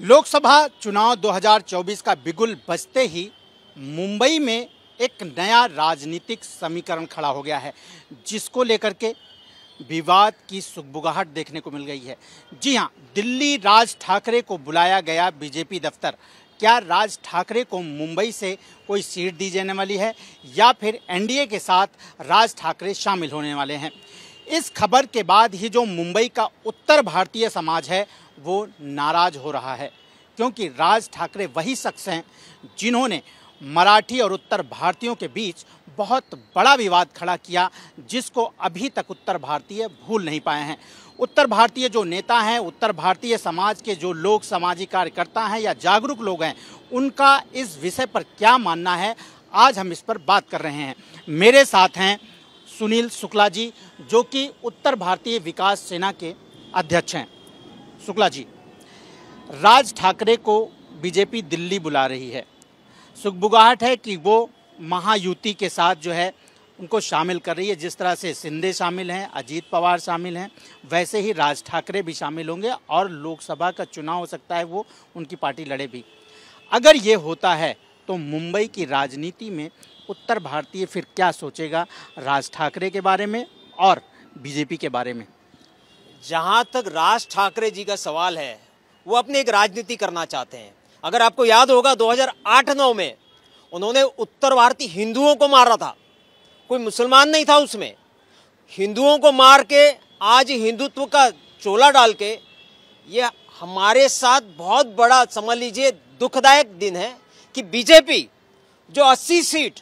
लोकसभा चुनाव 2024 का बिगुल बजते ही मुंबई में एक नया राजनीतिक समीकरण खड़ा हो गया है जिसको लेकर के विवाद की सुखबुगाहट देखने को मिल गई है जी हाँ दिल्ली राज ठाकरे को बुलाया गया बीजेपी दफ्तर क्या राज ठाकरे को मुंबई से कोई सीट दी जाने वाली है या फिर एनडीए के साथ राज ठाकरे शामिल होने वाले हैं इस खबर के बाद ही जो मुंबई का उत्तर भारतीय समाज है वो नाराज हो रहा है क्योंकि राज ठाकरे वही शख्स हैं जिन्होंने मराठी और उत्तर भारतीयों के बीच बहुत बड़ा विवाद खड़ा किया जिसको अभी तक उत्तर भारतीय भूल नहीं पाए हैं उत्तर भारतीय जो नेता हैं उत्तर भारतीय समाज के जो लोग सामाजिक कार्यकर्ता हैं या जागरूक लोग हैं उनका इस विषय पर क्या मानना है आज हम इस पर बात कर रहे हैं मेरे साथ हैं सुनील शुक्ला जी जो कि उत्तर भारतीय विकास सेना के अध्यक्ष हैं शुक्ला जी राज ठाकरे को बीजेपी दिल्ली बुला रही है सुखबुगाहट है कि वो महायुति के साथ जो है उनको शामिल कर रही है जिस तरह से सिंधे शामिल हैं अजीत पवार शामिल हैं वैसे ही राज ठाकरे भी शामिल होंगे और लोकसभा का चुनाव हो सकता है वो उनकी पार्टी लड़े भी अगर ये होता है तो मुंबई की राजनीति में उत्तर भारतीय फिर क्या सोचेगा राज ठाकरे के बारे में और बीजेपी के बारे में जहाँ तक राज ठाकरे जी का सवाल है वो अपनी एक राजनीति करना चाहते हैं अगर आपको याद होगा 2008-9 में उन्होंने उत्तर भारतीय हिंदुओं को मारा था कोई मुसलमान नहीं था उसमें हिंदुओं को मार के आज हिंदुत्व का चोला डाल के ये हमारे साथ बहुत बड़ा समझ लीजिए दुखदायक दिन है कि बीजेपी जो 80 सीट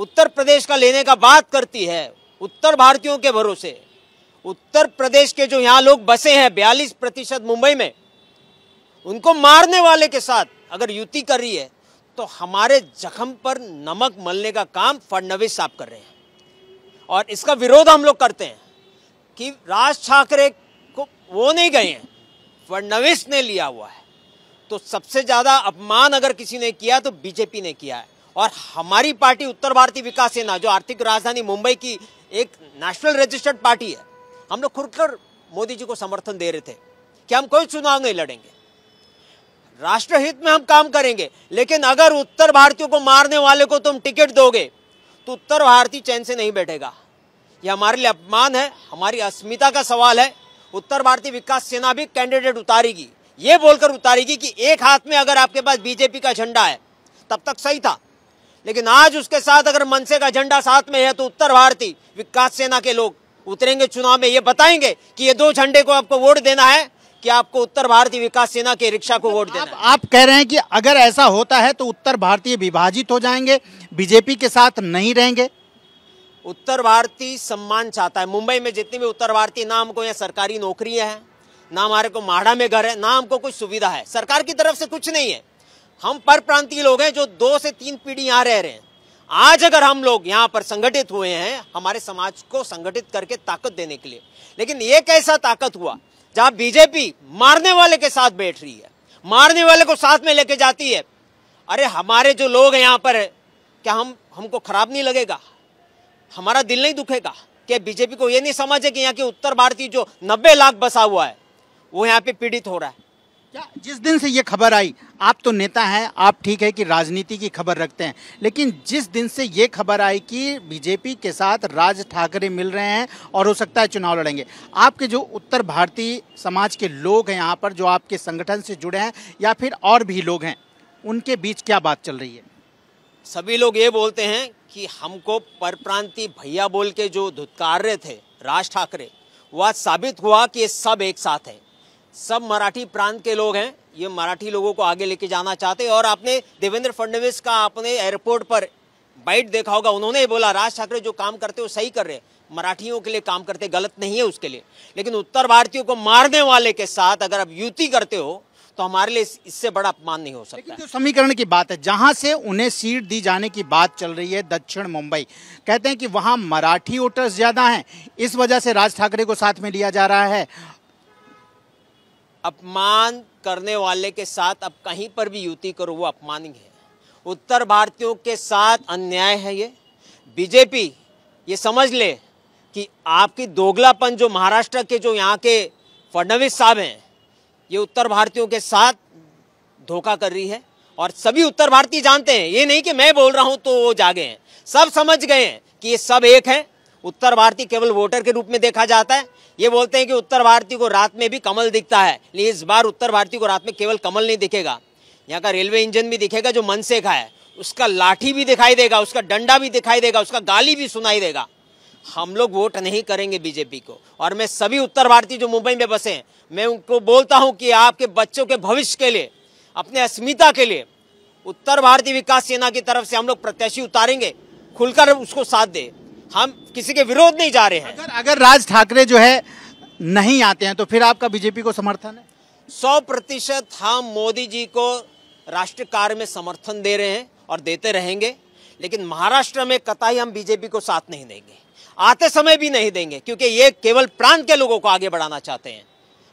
उत्तर प्रदेश का लेने का बात करती है उत्तर भारतीयों के भरोसे उत्तर प्रदेश के जो यहाँ लोग बसे हैं बयालीस प्रतिशत मुंबई में उनको मारने वाले के साथ अगर युति कर रही है तो हमारे जख्म पर नमक मलने का काम फडनवीस साहब कर रहे हैं और इसका विरोध हम लोग करते हैं कि राज ठाकरे को वो नहीं गए हैं फडनवीस ने लिया हुआ है तो सबसे ज़्यादा अपमान अगर किसी ने किया तो बीजेपी ने किया है और हमारी पार्टी उत्तर भारतीय विकास सेना जो आर्थिक राजधानी मुंबई की एक नेशनल रजिस्टर्ड पार्टी है हम लोग खुलकर मोदी जी को समर्थन दे रहे थे कि हम कोई चुनाव नहीं लड़ेंगे राष्ट्रहित में हम काम करेंगे लेकिन अगर उत्तर भारतीयों को मारने वाले को तुम टिकट दोगे तो उत्तर भारतीय चैन से नहीं बैठेगा यह हमारे लिए अपमान है हमारी अस्मिता का सवाल है उत्तर भारतीय विकास सेना भी कैंडिडेट उतारेगी ये बोलकर उतारेगी कि एक हाथ में अगर आपके पास बीजेपी का झंडा है तब तक सही था लेकिन आज उसके साथ अगर मनसे का झंडा साथ में है तो उत्तर भारतीय विकास सेना के लोग उतरेंगे चुनाव में ये बताएंगे कि ये दो झंडे को आपको वोट देना है कि आपको उत्तर भारतीय विकास सेना के रिक्शा को वोट देना आप, आप कह रहे हैं कि अगर ऐसा होता है तो उत्तर भारतीय विभाजित हो जाएंगे बीजेपी के साथ नहीं रहेंगे उत्तर भारतीय सम्मान चाहता है मुंबई में जितनी भी उत्तर भारतीय ना हमको यहाँ सरकारी नौकरियां हैं ना हमारे को माड़ा में घर है ना हमको कुछ सुविधा है सरकार की तरफ से कुछ नहीं है हम पर प्रांतीय लोग हैं जो दो से तीन पीढ़ी यहाँ रह रहे हैं आज अगर हम लोग यहाँ पर संगठित हुए हैं हमारे समाज को संगठित करके ताकत देने के लिए लेकिन ये कैसा ताकत हुआ जहाँ बीजेपी मारने वाले के साथ बैठ रही है मारने वाले को साथ में लेके जाती है अरे हमारे जो लोग हैं यहाँ पर क्या हम हमको खराब नहीं लगेगा हमारा दिल नहीं दुखेगा क्या बीजेपी को ये नहीं समझ है कि यहाँ के उत्तर भारतीय जो नब्बे लाख बसा हुआ है वो यहाँ पे पीड़ित हो रहा है क्या जिस दिन से ये खबर आई आप तो नेता हैं आप ठीक है कि राजनीति की खबर रखते हैं लेकिन जिस दिन से ये खबर आई कि बीजेपी के साथ राज ठाकरे मिल रहे हैं और हो सकता है चुनाव लड़ेंगे आपके जो उत्तर भारतीय समाज के लोग हैं यहाँ पर जो आपके संगठन से जुड़े हैं या फिर और भी लोग हैं उनके बीच क्या बात चल रही है सभी लोग ये बोलते हैं कि हमको परप्रांति भैया बोल के जो धुतकार रहे थे राज ठाकरे वह साबित हुआ कि ये सब एक साथ है सब मराठी प्रांत के लोग हैं ये मराठी लोगों को आगे लेके जाना चाहते हैं और आपने देवेंद्र फडणवीस का आपने एयरपोर्ट पर बाइट देखा होगा उन्होंने बोला राज ठाकरे जो काम करते हो सही कर रहे मराठियों के लिए काम करते गलत नहीं है उसके लिए लेकिन उत्तर भारतीयों को मारने वाले के साथ अगर आप युति करते हो तो हमारे लिए इससे बड़ा अपमान नहीं हो सकता जो समीकरण की बात है जहां से उन्हें सीट दी जाने की बात चल रही है दक्षिण मुंबई कहते हैं कि वहां मराठी वोटर्स ज़्यादा हैं इस वजह से राज ठाकरे को साथ में लिया जा रहा है अपमान करने वाले के साथ अब कहीं पर भी युति करो वो अपमानिंग है उत्तर भारतीयों के साथ अन्याय है ये बीजेपी ये समझ ले कि आपकी दोगलापन जो महाराष्ट्र के जो यहाँ के फडणवीस साहब हैं ये उत्तर भारतीयों के साथ धोखा कर रही है और सभी उत्तर भारतीय जानते हैं ये नहीं कि मैं बोल रहा हूँ तो वो जागे हैं सब समझ गए हैं कि ये सब एक हैं उत्तर भारतीय केवल वोटर के रूप में देखा जाता है ये बोलते हैं कि उत्तर भारतीय को रात में भी कमल दिखता है लेकिन इस बार उत्तर भारतीय को रात में केवल कमल नहीं दिखेगा यहाँ का रेलवे इंजन भी दिखेगा जो मन से का है उसका लाठी भी दिखाई देगा उसका डंडा भी दिखाई देगा उसका गाली भी सुनाई देगा हम लोग वोट नहीं करेंगे बीजेपी को और मैं सभी उत्तर भारतीय जो मुंबई में बसे हैं मैं उनको बोलता हूँ कि आपके बच्चों के भविष्य के लिए अपने अस्मिता के लिए उत्तर भारतीय विकास सेना की तरफ से हम लोग प्रत्याशी उतारेंगे खुलकर उसको साथ दे हम किसी के विरोध नहीं जा रहे हैं अगर अगर राज ठाकरे जो है नहीं आते हैं तो फिर आपका बीजेपी को समर्थन है सौ प्रतिशत हम मोदी जी को राष्ट्रीय कार्य में समर्थन दे रहे हैं और देते रहेंगे लेकिन महाराष्ट्र में कताई हम बीजेपी को साथ नहीं देंगे आते समय भी नहीं देंगे क्योंकि ये केवल प्रांत के लोगों को आगे बढ़ाना चाहते हैं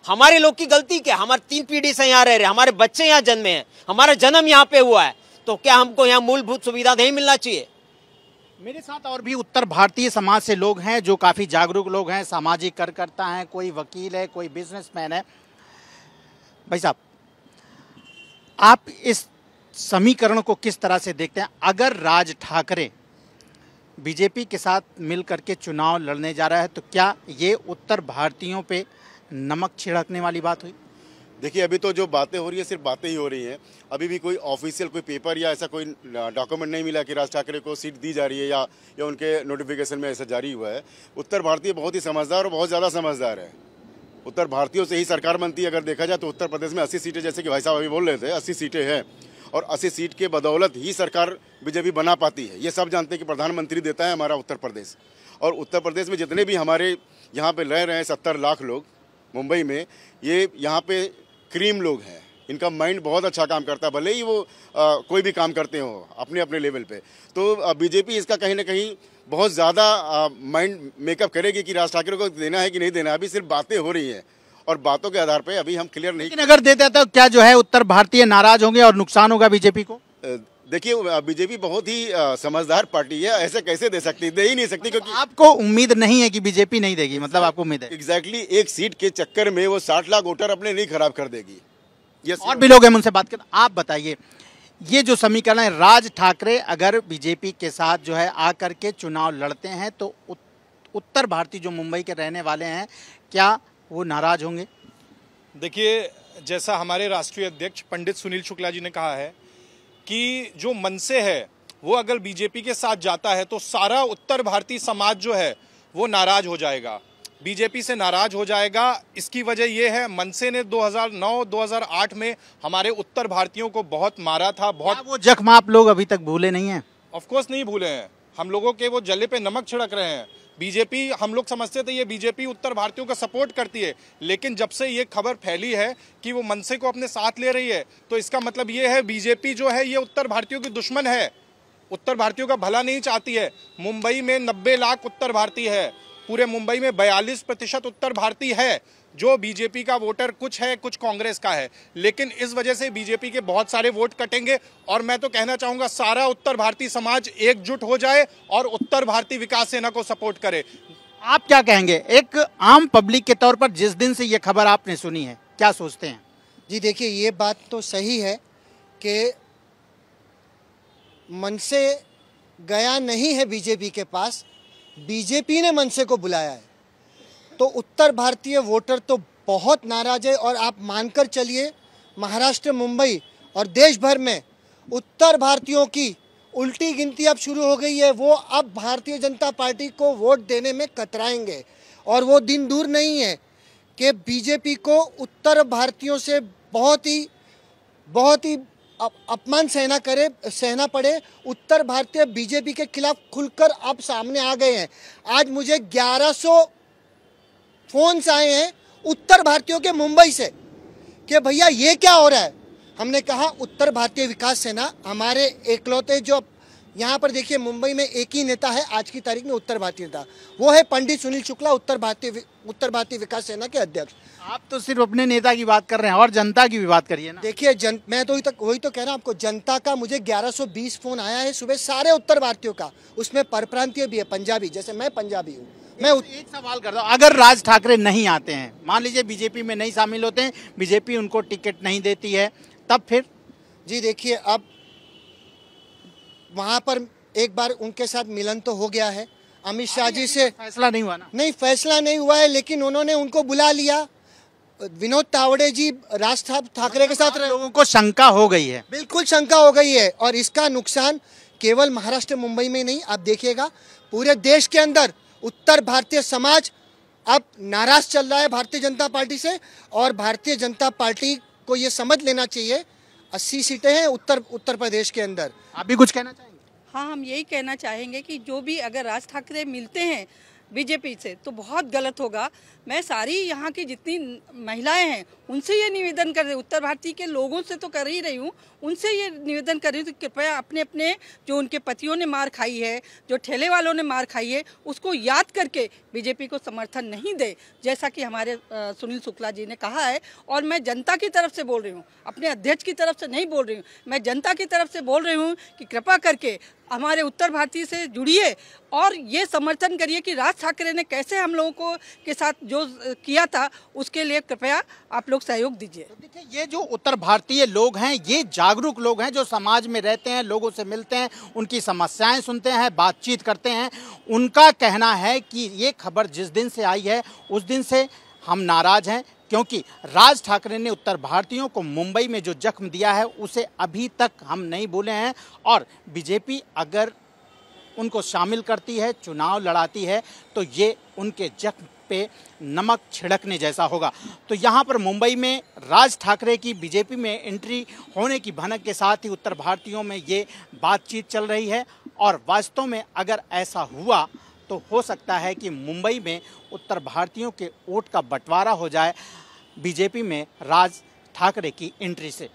हमारे लोग की गलती क्या हमारे तीन पीढ़ी से यहाँ रह रहे हमारे बच्चे यहाँ जन्मे हैं हमारा जन्म यहाँ पे हुआ है तो क्या हमको यहाँ मूलभूत सुविधा नहीं मिलना चाहिए मेरे साथ और भी उत्तर भारतीय समाज से लोग हैं जो काफ़ी जागरूक लोग हैं सामाजिक कार्यकर्ता हैं कोई वकील है कोई बिजनेसमैन है भाई साहब आप इस समीकरण को किस तरह से देखते हैं अगर राज ठाकरे बीजेपी के साथ मिल करके चुनाव लड़ने जा रहा है तो क्या ये उत्तर भारतीयों पे नमक छिड़कने वाली बात हुई देखिए अभी तो जो बातें हो रही है सिर्फ बातें ही हो रही हैं अभी भी कोई ऑफिशियल कोई पेपर या ऐसा कोई डॉक्यूमेंट नहीं मिला कि राज ठाकरे को सीट दी जा रही है या या उनके नोटिफिकेशन में ऐसा जारी हुआ है उत्तर भारतीय बहुत ही समझदार और बहुत ज़्यादा समझदार है उत्तर भारतीयों से ही सरकार बनती है अगर देखा जाए तो उत्तर प्रदेश में अस्सी सीटें जैसे कि भाई साहब अभी बोल रहे थे अस्सी सीटें हैं और अस्सी सीट के बदौलत ही सरकार बीजेपी बना पाती है ये सब जानते हैं कि प्रधानमंत्री देता है हमारा उत्तर प्रदेश और उत्तर प्रदेश में जितने भी हमारे यहाँ पर रह रहे हैं सत्तर लाख लोग मुंबई में ये यहाँ पे क्रीम लोग हैं इनका माइंड बहुत अच्छा काम करता है भले ही वो आ, कोई भी काम करते हो अपने अपने लेवल पे तो बीजेपी इसका कहीं ना कहीं बहुत ज़्यादा माइंड मेकअप करेगी कि राज ठाकरे को देना है कि नहीं देना अभी सिर्फ बातें हो रही हैं और बातों के आधार पर अभी हम क्लियर नहीं लेकिन अगर दे देता तो क्या जो है उत्तर भारतीय नाराज होंगे और नुकसान होगा बीजेपी को देखिए बीजेपी बहुत ही समझदार पार्टी है ऐसे कैसे दे सकती दे ही नहीं सकती क्योंकि आपको उम्मीद नहीं है कि बीजेपी नहीं देगी मतलब आपको उम्मीद है एग्जैक्टली exactly एक सीट के चक्कर में वो साठ लाख वोटर अपने नहीं खराब कर देगी yes, और भी लोग हैं उनसे बात कर आप बताइए ये जो समीकरण है राज ठाकरे अगर बीजेपी के साथ जो है आकर के चुनाव लड़ते हैं तो उत्तर भारतीय जो मुंबई के रहने वाले हैं क्या वो नाराज होंगे देखिए जैसा हमारे राष्ट्रीय अध्यक्ष पंडित सुनील शुक्ला जी ने कहा है कि जो मनसे है वो अगर बीजेपी के साथ जाता है तो सारा उत्तर भारतीय समाज जो है वो नाराज हो जाएगा बीजेपी से नाराज हो जाएगा इसकी वजह यह है मनसे ने 2009-2008 में हमारे उत्तर भारतीयों को बहुत मारा था बहुत वो जख्म आप लोग अभी तक भूले नहीं है ऑफकोर्स नहीं भूले हैं हम लोगों के वो जले पे नमक छिड़क रहे हैं बीजेपी हम लोग समझते थे ये बीजेपी उत्तर भारतीयों का सपोर्ट करती है लेकिन जब से ये खबर फैली है कि वो मनसे को अपने साथ ले रही है तो इसका मतलब ये है बीजेपी जो है ये उत्तर भारतीयों की दुश्मन है उत्तर भारतीयों का भला नहीं चाहती है मुंबई में नब्बे लाख उत्तर भारतीय है पूरे मुंबई में 42 प्रतिशत उत्तर भारतीय है जो बीजेपी का वोटर कुछ है कुछ कांग्रेस का है लेकिन इस वजह से बीजेपी के बहुत सारे वोट कटेंगे और मैं तो कहना चाहूँगा सारा उत्तर भारतीय समाज एकजुट हो जाए और उत्तर भारतीय विकास सेना को सपोर्ट करे आप क्या कहेंगे एक आम पब्लिक के तौर पर जिस दिन से ये खबर आपने सुनी है क्या सोचते हैं जी देखिए ये बात तो सही है कि मन से गया नहीं है बीजेपी के पास बीजेपी ने मनसे को बुलाया है तो उत्तर भारतीय वोटर तो बहुत नाराज है और आप मानकर चलिए महाराष्ट्र मुंबई और देश भर में उत्तर भारतीयों की उल्टी गिनती अब शुरू हो गई है वो अब भारतीय जनता पार्टी को वोट देने में कतराएंगे और वो दिन दूर नहीं है कि बीजेपी को उत्तर भारतीयों से बहुत ही बहुत ही अपमान सहना करे सहना पड़े उत्तर भारतीय बीजेपी के खिलाफ खुलकर आप सामने आ गए हैं आज मुझे 1100 फोन्स आए हैं उत्तर भारतीयों के मुंबई से कि भैया ये क्या हो रहा है हमने कहा उत्तर भारतीय विकास सेना हमारे एकलौते जो यहाँ पर देखिए मुंबई में एक ही नेता है आज की तारीख में उत्तर भारतीय नेता वो है पंडित सुनील शुक्ला उत्तर भारतीय उत्तर भारतीय विकास सेना के अध्यक्ष आप तो सिर्फ अपने नेता की बात कर रहे हैं और जनता की भी बात करिए ना देखिए जन मैं तो वही तो वही तो कह रहा हूँ आपको जनता का मुझे 1120 फोन आया है सुबह सारे उत्तर भारतीयों का उसमें परप्रांतीय भी है पंजाबी जैसे मैं पंजाबी हूँ मैं उत... एक सवाल रहा हूँ अगर राज ठाकरे नहीं आते हैं मान लीजिए बीजेपी में नहीं शामिल होते हैं बीजेपी उनको टिकट नहीं देती है तब फिर जी देखिए अब वहाँ पर एक बार उनके साथ मिलन तो हो गया है अमित शाह जी से फैसला नहीं हुआ ना नहीं फैसला नहीं हुआ है लेकिन उन्होंने उनको बुला लिया विनोद तावड़े जी राज ठाकरे के साथ लोगों को शंका हो गई है बिल्कुल शंका हो गई है और इसका नुकसान केवल महाराष्ट्र मुंबई में नहीं आप देखिएगा पूरे देश के अंदर उत्तर भारतीय समाज अब नाराज चल रहा है भारतीय जनता पार्टी से और भारतीय जनता पार्टी को ये समझ लेना चाहिए अस्सी सीटें हैं उत्तर उत्तर प्रदेश के अंदर आप भी कुछ कहना चाहेंगे हाँ हम यही कहना चाहेंगे कि जो भी अगर राज ठाकरे मिलते हैं बीजेपी से तो बहुत गलत होगा मैं सारी यहाँ की जितनी महिलाएं हैं उनसे ये निवेदन कर रही उत्तर भारतीय के लोगों से तो कर ही रही हूँ उनसे ये निवेदन कर रही हूँ कि कृपया अपने अपने जो उनके पतियों ने मार खाई है जो ठेले वालों ने मार खाई है उसको याद करके बीजेपी को समर्थन नहीं दे जैसा कि हमारे सुनील शुक्ला जी ने कहा है और मैं जनता की तरफ से बोल रही हूँ अपने अध्यक्ष की तरफ से नहीं बोल रही हूँ मैं जनता की तरफ से बोल रही हूँ कि कृपा करके हमारे उत्तर भारतीय से जुड़िए और ये समर्थन करिए कि राज ठाकरे ने कैसे हम लोगों को के साथ जो किया था उसके लिए कृपया आप लोग सहयोग दीजिए तो देखिए ये जो उत्तर भारतीय लोग हैं ये जागरूक लोग हैं जो समाज में रहते हैं लोगों से मिलते हैं उनकी समस्याएं सुनते हैं बातचीत करते हैं उनका कहना है कि ये खबर जिस दिन से आई है उस दिन से हम नाराज हैं क्योंकि राज ठाकरे ने उत्तर भारतीयों को मुंबई में जो जख्म दिया है उसे अभी तक हम नहीं भूले हैं और बीजेपी अगर उनको शामिल करती है चुनाव लड़ाती है तो ये उनके जख्म पे नमक छिड़कने जैसा होगा तो यहाँ पर मुंबई में राज ठाकरे की बीजेपी में एंट्री होने की भनक के साथ ही उत्तर भारतीयों में ये बातचीत चल रही है और वास्तव में अगर ऐसा हुआ तो हो सकता है कि मुंबई में उत्तर भारतीयों के वोट का बंटवारा हो जाए बीजेपी में राज ठाकरे की एंट्री से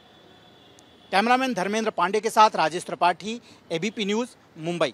कैमरामैन धर्मेंद्र पांडे के साथ राजेश त्रिपाठी एबीपी न्यूज़ मुंबई